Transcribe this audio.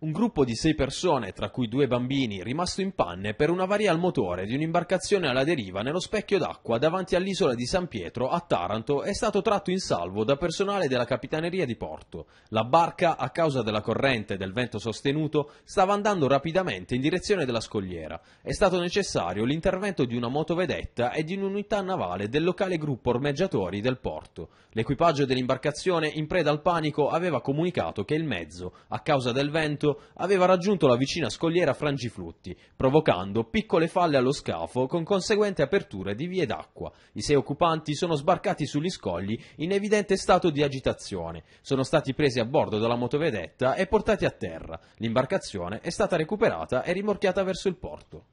un gruppo di sei persone, tra cui due bambini, rimasto in panne per una varia al motore di un'imbarcazione alla deriva nello specchio d'acqua davanti all'isola di San Pietro a Taranto, è stato tratto in salvo da personale della Capitaneria di Porto. La barca, a causa della corrente e del vento sostenuto, stava andando rapidamente in direzione della scogliera. È stato necessario l'intervento di una motovedetta e di un'unità navale del locale gruppo ormeggiatori del porto. L'equipaggio dell'imbarcazione, in preda al panico, aveva comunicato che il mezzo, a causa del vento, passato aveva raggiunto la vicina scogliera Frangiflutti, provocando piccole falle allo scafo con conseguente aperture di vie d'acqua. I sei occupanti sono sbarcati sugli scogli in evidente stato di agitazione. Sono stati presi a bordo dalla motovedetta e portati a terra. L'imbarcazione è stata recuperata e rimorchiata verso il porto.